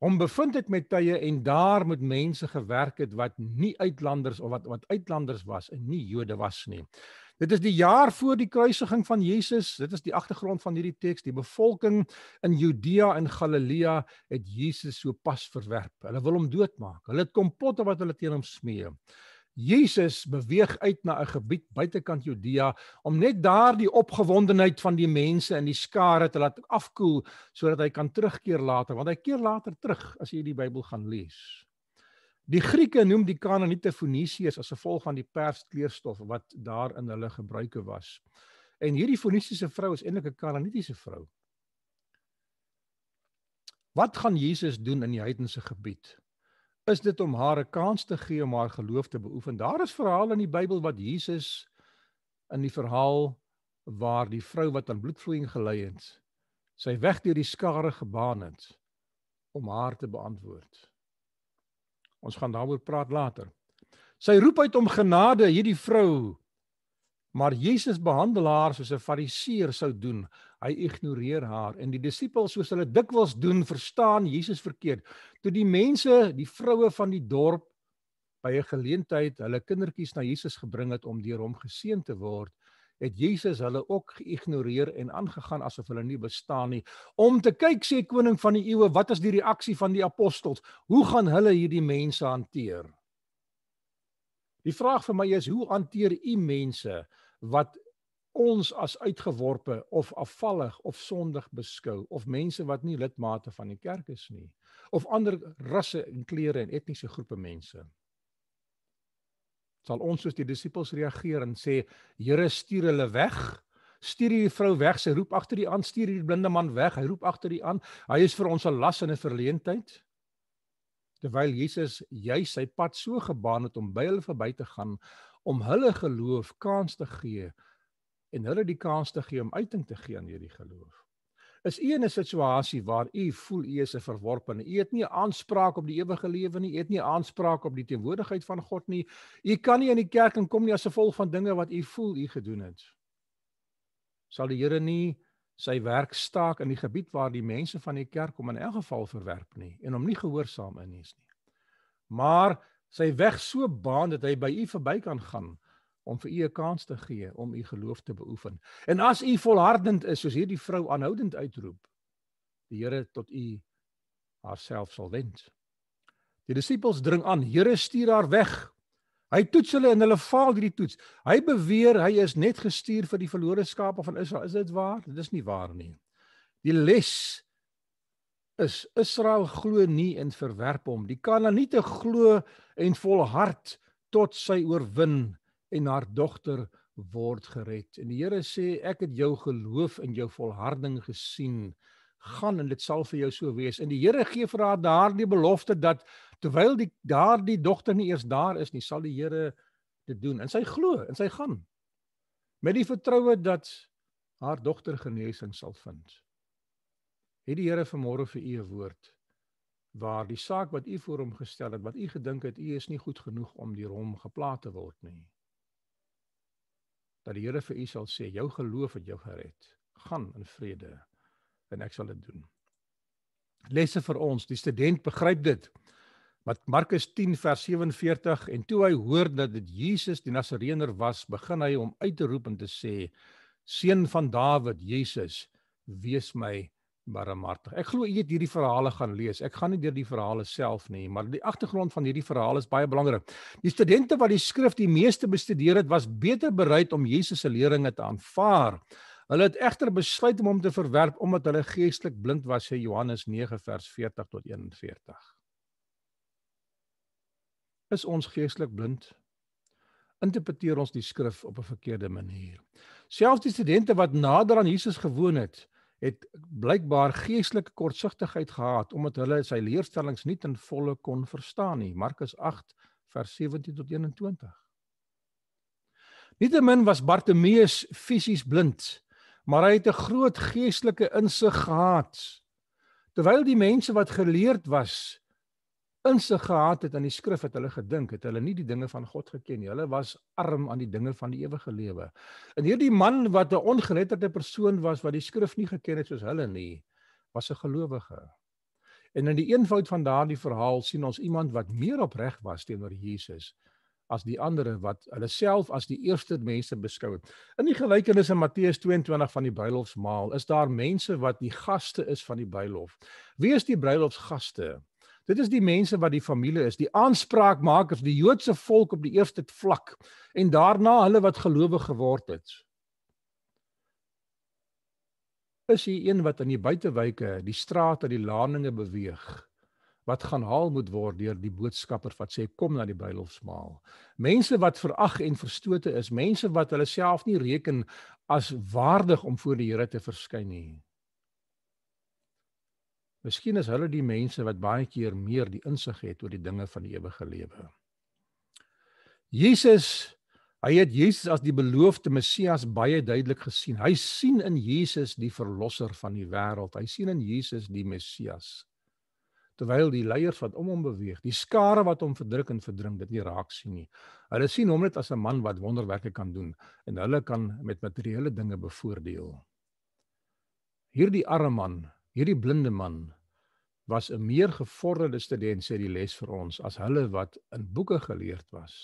hom bevind het met tye en daar moet mense gewerk het wat nie uitlanders of wat wat uitlanders was en nie Jode was nie. Dit is die jaar voor die kruisiging van Jesus. Dit is die agtergrond van hierdie teks. Die bevolking in Judea en Galilea het Jesus so pas verwerp. Hulle wil hom doodmaak. Hulle het kompotte wat hulle teen hom smee. Jesus beweeg uit na 'n gebied buitekant Judea om net daar die opgewondenheid van die mense en die skare te laat afkoel sodat hy kan terugkeer later want hy keer later terug as jy die Bybel gaan lees. Die Grieke noem die Kanaaniete Fenisiërs as gevolg van die perskleurstof wat daar in hulle gebruike was. En hierdie Fenisiese vrou is eintlik 'n Kanaanitiese vrou. Wat gaan Jesus doen in die heidense gebied? is dit om haar 'n kans te gee om haar geloof te beoefen. Daar is verhale in die Bybel wat Jesus in die verhaal waar die vrou wat aan bloedvloeiing gely het, sy weg deur die skare gebaan het om haar te beantwoord. Ons gaan daaroor praat later. Sy roep uit om genade hierdie vrou. Maar Jesus behandel haar soos 'n Fariseer sou doen. Hy ignoreer haar en die disippels soos hulle dikwels doen, verstaan Jesus verkeerd. Toe die mense, die vroue van die dorp by 'n geleentheid hulle kindertjies na Jesus gebring het om deur hom geseën te word, het Jesus hulle ook geïgnoreer en aangegaan asof hulle nie bestaan nie. Om te kyk sê koning van die eeue, wat is die reaksie van die apostels? Hoe gaan hulle hierdie mense hanteer? Die vraag vir my is hoe hanteer u mense wat ons as uitgeworpe of afvallig of sondig beskou of mense wat nie lidmate van die kerk is nie of ander rasse en kleure en etnise groepe mense? Sal ons soos die disippels reageer en sê Here stuur hulle weg? Stuur hierdie vrou weg, sy roep agter die aan, stuur hierdie blinde man weg, hy roep agter die aan. Hy is vir ons 'n las en 'n verleentheid terwyl Jesus jy sy pad so gebaan het om by hulle verby te gaan om hulle geloof kans te gee en hulle die kans te gee om uiting te gee aan hierdie geloof. Is u in 'n situasie waar u voel u is 'n verworpene? U het nie 'n aanspraak op die ewige lewe nie, u het nie 'n aanspraak op die teenwoordigheid van God nie. U kan nie in die kerk inkom nie as gevolg van dinge wat u voel u gedoen het. Sal die Here nie sy werk staak in die gebied waar die mense van die kerk hom in elk geval verwerp nie en hom nie gehoorsaam in is nie. Maar sy weg so baan dat hy by u verby kan gaan om vir u 'n kans te gee om u geloof te beoefen. En as u volhardend is soos hierdie vrou aanhoudend uitroep, die Here tot u haarself sal wend. Die disippels dring aan, Here stuur haar weg, Hy toets hulle en hulle faal hierdie toets. Hy beweer hy is net gestuur vir die verlore skape van Israel. Is dit waar? Dit is nie waar nie. Die les is Israel glo nie en verwerp hom. Die Kanaaniete glo en volhard tot sy oorwin en haar dogter word gered. En die Here sê ek het jou geloof en jou volharding gesien gaan en dit sal vir jou so wees. En die Here gee vir haar daardie belofte dat terwyl die daardie dogter nie eers daar is nie, sal die Here dit doen en sy glo en sy gaan met die vertroue dat haar dogter genesing sal vind. Het die Here vanmôre vir u 'n woord waar die saak wat u voor hom gestel het, wat u gedink het u is nie goed genoeg om deur hom geplaas te word nie. Dat die Here vir u sal sê jou geloof het jou gered. Gaan in vrede en ek sal dit doen. Lesse vir ons, die student begryp dit. Markus 10 vers 47 en toe hy hoor dat dit Jesus die Nasareëner was, begin hy om uit te roep en te sê: Seun van Dawid, Jesus, wees my barmhartig. Ek glo u het hierdie verhale gaan lees. Ek gaan nie deur die verhale self nie, maar die agtergrond van hierdie verhale is baie belangrik. Die studente wat die skrif die meeste bestudeer het, was beter bereid om Jesus se leringe te aanvaar. Hulle het egter besluit om hom te verwerp omdat hulle geestelik blind was, sê Johannes 9 vers 40 tot 41 is ons geestelik blind? Interpreteer ons die skrif op 'n verkeerde manier? Selfs die studente wat nader aan Jesus gewoon het, het blykbaar geestelike kortsigtigheid gehad omdat hulle sy leerstellings nie ten volle kon verstaan nie. Markus 8 vers 17 tot 21. Nietemin was Bartimeus fisies blind, maar hy het 'n groot geestelike insig gehad. Terwyl die mense wat geleerd was, insig gehad het aan die skrif het hulle gedink het hulle nie die dinge van God geken nie. Hulle was arm aan die dinge van die ewige lewe. En hierdie man wat 'n ongeletterde persoon was wat die skrif nie geken het soos hulle nie, was 'n gelowige. En in die eenvoud van daardie verhaal sien ons iemand wat meer opreg was teenoor Jesus as die ander wat hulle self as die eerste mense beskou het. In die gelykenis in Matteus 22 van die bruilofsmaal is daar mense wat die gaste is van die bruilof. Wie is die bruilofsgaste? Dit is die mense wat die familie is, die aanspraakmakers, die Joodse volk op die eerste vlak en daarna hulle wat gelowig geword het. Is hy een wat aan die buitewyke, die strate, die laninge beweeg? wat gaan haal moet word deur die boodskapper wat sê kom na die bruilofsmaal. Mense wat verag en verstote is, mense wat hulle self nie reken as waardig om voor die Here te verskyn nie. Miskien is hulle die mense wat baie keer meer die insig het oor die dinge van die ewige lewe. Jesus, hy het Jesus as die beloofde Messias baie duidelik gesien. Hy sien in Jesus die verlosser van die wêreld. Hy sien in Jesus die Messias. Terwyl die leiers wat om hom beweeg, die skare wat hom verdruk en verdring, dit nie raak sien nie. Hulle sien hom net as 'n man wat wonderwerke kan doen en hulle kan met materiële dinge bevoordeel. Hierdie arme man Hierdie blinde man was 'n meer gevorderde student sê die les vir ons as hulle wat in boeke geleerd was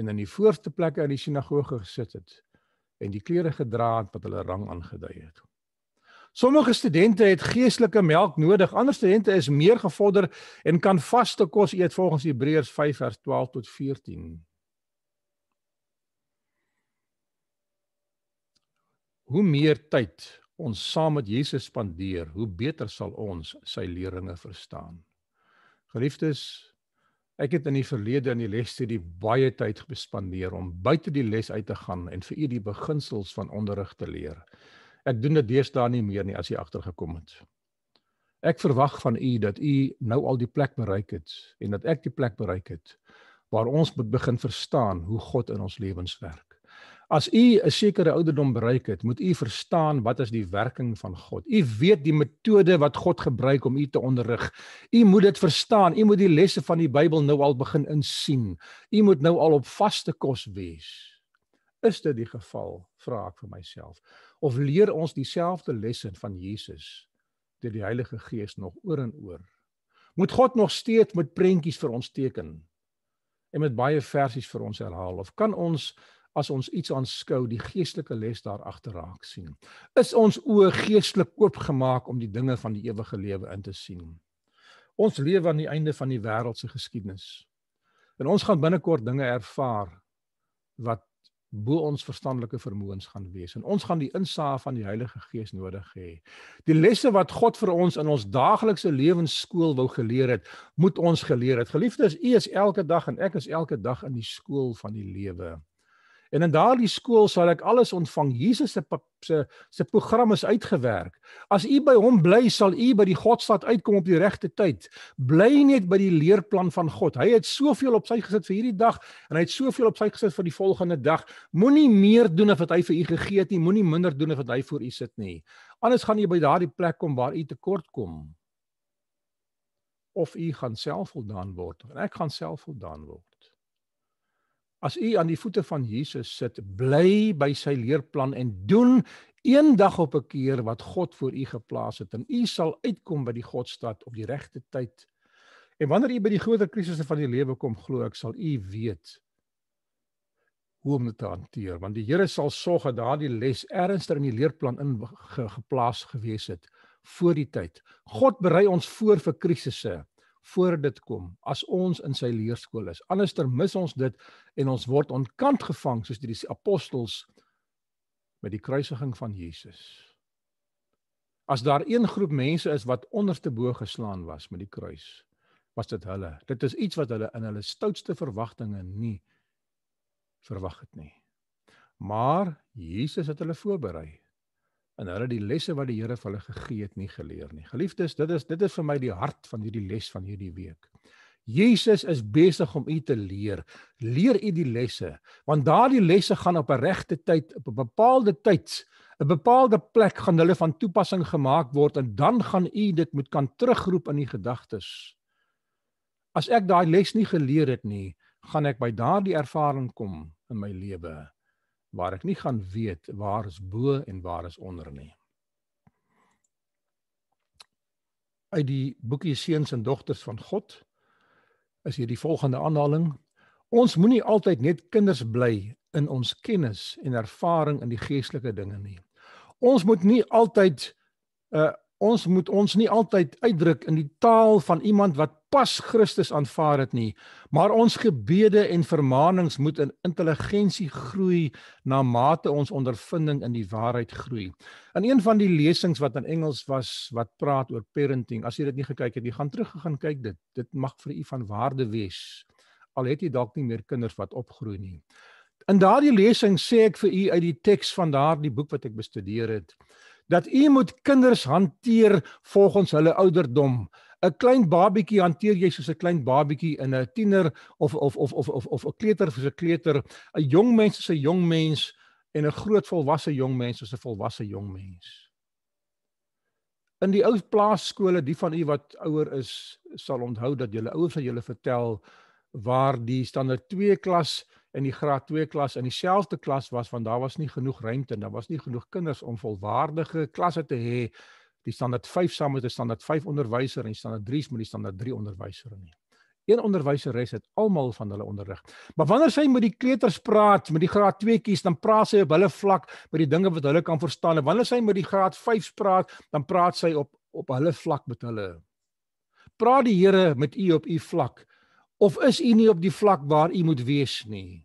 en in die voorste plekke in die sinagoge gesit het en die klere gedra het wat hulle rang aangedui het. Sommige studente het geestelike melk nodig, ander studente is meer gevorder en kan vaste kos eet volgens Hebreërs 5 vers 12 tot 14. Hoe meer tyd ons saam met Jesus spandeer, hoe beter sal ons sy leringe verstaan. Geliefdes, ek het in die verlede in die lesstudie baie tyd gespandeer om buite die les uit te gaan en vir u die beginsels van onderrig te leer. Ek doen dit deesdae nie meer nie as jy agtergekom het. Ek verwag van u dat u nou al die plek bereik het en dat ek die plek bereik het waar ons moet begin verstaan hoe God in ons lewens werk. As u 'n sekere ouderdom bereik het, moet u verstaan wat is die werking van God. U weet die metode wat God gebruik om u te onderrig. U moet dit verstaan. U moet die lesse van die Bybel nou al begin insien. U moet nou al op vaste kos wees. Is dit die geval? Vra ek vir myself. Of leer ons dieselfde lesse van Jesus deur die Heilige Gees nog oor en oor? Moet God nog steeds met prentjies vir ons teken en met baie versies vir ons herhaal of kan ons as ons iets aanskou, die geestelike les daar agter raak sien. Is ons oë geestelik oopgemaak om die dinge van die ewige lewe in te sien? Ons leef aan die einde van die wêreldse geskiedenis. En ons gaan binnekort dinge ervaar wat bo ons verstandelike vermoëns gaan wees. En ons gaan die insaag van die Heilige Gees nodig hê. Die lesse wat God vir ons in ons daaglikse lewensskool wou geleer het, moet ons geleer het. Geliefdes, u is elke dag en ek is elke dag in die skool van die lewe. En in daardie skool sal ek alles ontvang. Jesus se se se program is uitgewerk. As u by hom bly, sal u by die Godstad uitkom op die regte tyd. Bly net by die leerplan van God. Hy het soveel op sy gesit vir hierdie dag en hy het soveel op sy gesit vir die volgende dag. Moenie meer doen as wat hy vir u gegee het nie. Moenie minder doen as wat hy vir u sit nie. Anders gaan u by daardie plek kom waar u tekort kom. Of u gaan self voldaan word. En ek gaan self voldaan word. As u aan die voete van Jesus sit, bly by sy leerplan en doen eendag op 'n keer wat God vir u geplaas het en u sal uitkom by die Godstad op die regte tyd. En wanneer u by die groter krisisse van die lewe kom, glo ek sal u weet hoe om dit te hanteer, want die Here sal sorg dat daardie les ernstiger in die leerplan ingeplaas gewees het voor die tyd. God berei ons voor vir krisisse voor dit kom as ons in sy leerskool is. Anders ter mis ons dit en ons word ontkant gevang soos die apostels met die kruisiging van Jesus. As daar een groep mense is wat onderste bo geslaan was met die kruis, was dit hulle. Dit is iets wat hulle in hulle stoutste verwagtinge nie verwag het nie. Maar Jesus het hulle voorberei en hulle die lesse wat die Here vir hulle gegee het nie geleer nie. Geliefdes, dit is dit is vir my die hart van hierdie les van hierdie week. Jesus is besig om u te leer. Leer u die lesse, want daardie lesse gaan op 'n regte tyd, op 'n bepaalde tyd, 'n bepaalde plek gaan hulle van toepassing gemaak word en dan gaan u dit moet kan terugroep in u gedagtes. As ek daai les nie geleer het nie, gaan ek by daardie ervaring kom in my lewe waar ek nie gaan weet waar is bo en waar is onder nie. Uit die boekie Seuns en Dogters van God is hier die volgende aanhaling: Ons moenie altyd net kinders bly in ons kennis en ervaring in die geestelike dinge nie. Ons moet nie altyd 'n eh, ons moet ons nie altyd uitdruk in die taal van iemand wat pas Christus aanvaar het nie, maar ons gebede en vermaanings moet in intelligensie groei na mate ons ondervinding in die waarheid groei. In een van die lesings wat in Engels was wat praat oor parenting, as jy dit nie gekyk het nie, gaan terug gegaan kyk dit. Dit mag vir u van waarde wees. Al het jy dalk nie meer kinders wat opgroei nie. In daardie lesing sê ek vir u uit die teks van daardie boek wat ek bestudeer het, dat u moet kinders hanteer volgens hulle ouderdom. 'n Klein babietjie hanteer jy soos 'n klein babietjie in 'n tiener of of of of of of 'n kleuter soos 'n kleuter, 'n jong mens soos 'n jong mens en 'n groot volwasse jong mens soos 'n volwasse jong mens. In die ou plaas skole, die van u wat ouer is, sal onthou dat julle ouers vir julle vertel waar die standaard 2 klas en die graad 2 klas in dieselfde klas was want daar was nie genoeg ruimte en daar was nie genoeg kinders om volwaardige klasse te hê die standaard 5 saam met die standaard 5 onderwyser en standaard 3s met die standaard 3 onderwysers nie. Een onderwyseres het almal van hulle onderrig. Maar wanneer sy met die kleuters praat, met die graad 2tjies, dan praat sy op hulle vlak, met die dinge wat hulle kan verstaan. En wanneer sy met die graad 5s praat, dan praat sy op op hulle vlak met hulle. Praat die Here met u op u vlak. Of is u nie op die vlak waar u moet wees nie?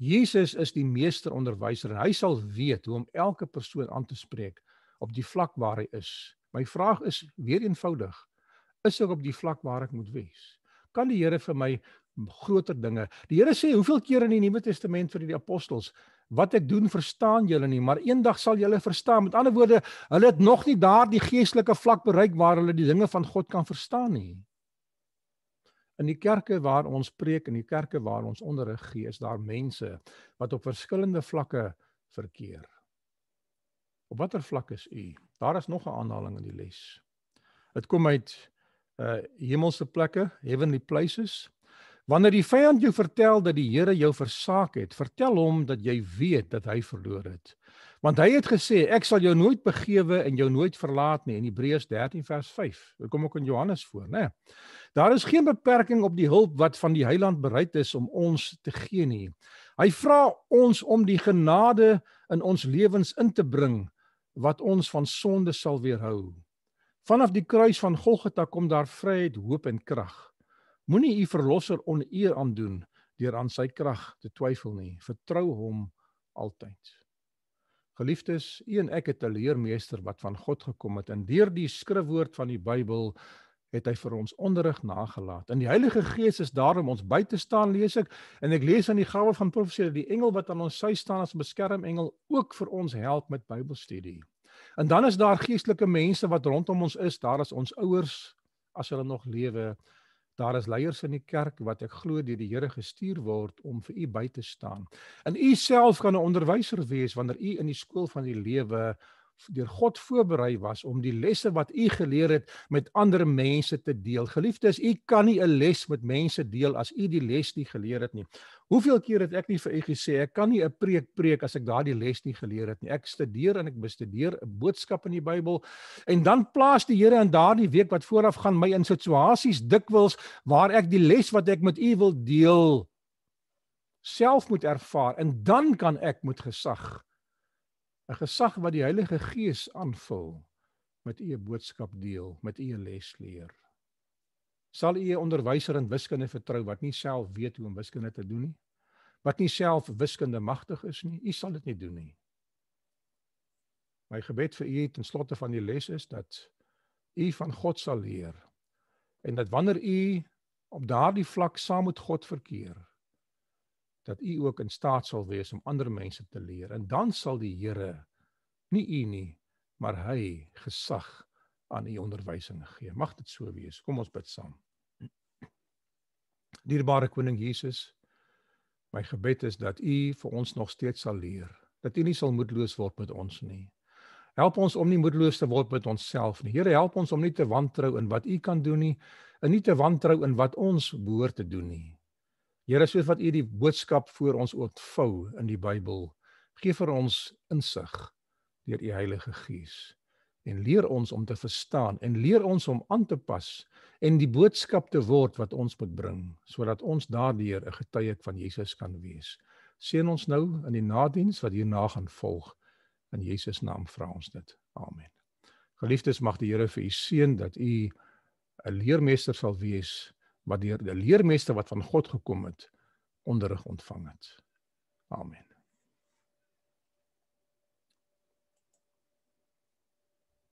Jesus is die meester onderwyser en hy sal weet hoe om elke persoon aan te spreek op die vlak waar hy is. My vraag is weer eenvoudig. Is ek op die vlak waar ek moet wees? Kan die Here vir my groter dinge? Die Here sê hoeveel keer in die Nuwe Testament vir die apostels, wat ek doen verstaan julle nie, maar eendag sal julle verstaan. Met ander woorde, hulle het nog nie daardie geestelike vlak bereik waar hulle die dinge van God kan verstaan nie. In die kerke waar ons preek en die kerke waar ons onderrig gee, is daar mense wat op verskillende vlakke verkeer. Op watter vlak is u? Daar is nog 'n aanhaling in die les. Dit kom uit uh hemelse plekke, heavenly places. Wanneer die vyand jou vertel dat die Here jou versaak het, vertel hom dat jy weet dat hy verloor het. Want hy het gesê ek sal jou nooit begewe en jou nooit verlaat nie in Hebreërs 13 vers 5. Dit kom ook in Johannes voor, né? Nee. Daar is geen beperking op die hulp wat van die Heiland bereid is om ons te gee nie. Hy vra ons om die genade in ons lewens in te bring wat ons van sonde sal weerhou. Vanaf die kruis van Golgotha kom daar vryheid, hoop en krag. Moenie u verlosser oneer aandoen deur aan sy krag te twyfel nie. Vertrou hom altyd. Geliefdes, u en ek het 'n leermeester wat van God gekom het en deur die skrifwoord van die Bybel het hy vir ons onderrig nagelaat. En die Heilige Gees is daarom ons by te staan, lees ek, en ek lees aan die gawe van profesie dat die engel wat aan ons sy staan as beskermengel ook vir ons help met Bybelstudie. En dan is daar geestelike mense wat rondom ons is, daar is ons ouers as hulle nog lewe, Daar is leiers in die kerk wat ek glo deur die Here gestuur word om vir u by te staan. En u self kan 'n onderwyser wees wanneer u in die skool van die lewe deur God voorberei was om die lesse wat u geleer het met ander mense te deel. Geliefdes, u kan nie 'n les met mense deel as u die les nie geleer het nie. Hoeveel keer het ek nie vir u gesê ek kan nie 'n preek preek as ek daardie les nie geleer het nie. Ek studeer en ek bestudeer 'n boodskap in die Bybel en dan plaas die Here in daardie week wat vooraf gaan my in situasies dikwels waar ek die les wat ek met u wil deel self moet ervaar en dan kan ek met gesag 'n gesag wat die Heilige Gees aanvul met u boodskap deel, met u les leer. Sal u 'n onderwyser in wiskunde vertrou wat nie self weet hoe om wiskunde te doen nie? Wat nie self wiskunde magtig is nie, u sal dit nie doen nie. My gebed vir u ten slotte van die les is dat u van God sal leer en dat wanneer u op daardie vlak saam met God verkeer, dat u ook in staat sal wees om ander mense te leer en dan sal die Here nie u nie maar hy gesag aan u onderwysing gee. Mag dit so wees. Kom ons bid saam. Dierbare koning Jesus, my gebed is dat u vir ons nog steeds sal leer. Dat u nie sal moedeloos word met ons nie. Help ons om nie moedeloos te word met onsself nie. Here, help ons om nie te wantrou in wat u kan doen nie en nie te wantrou in wat ons behoort te doen nie. Here soos wat u die boodskap vir ons ontvou in die Bybel, gee vir ons insig deur u die Heilige Gees en leer ons om te verstaan en leer ons om aan te pas en die boodskap te word wat ons moet bring sodat ons daardeur 'n getuie van Jesus kan wees. Seën ons nou in die nadiens wat hierna gaan volg in Jesus naam vra ons dit. Amen. Geliefdes, mag die Here vir u seën dat u 'n leermeester sal wees wat deur die leermeester wat van God gekom het onderrig ontvang het. Amen.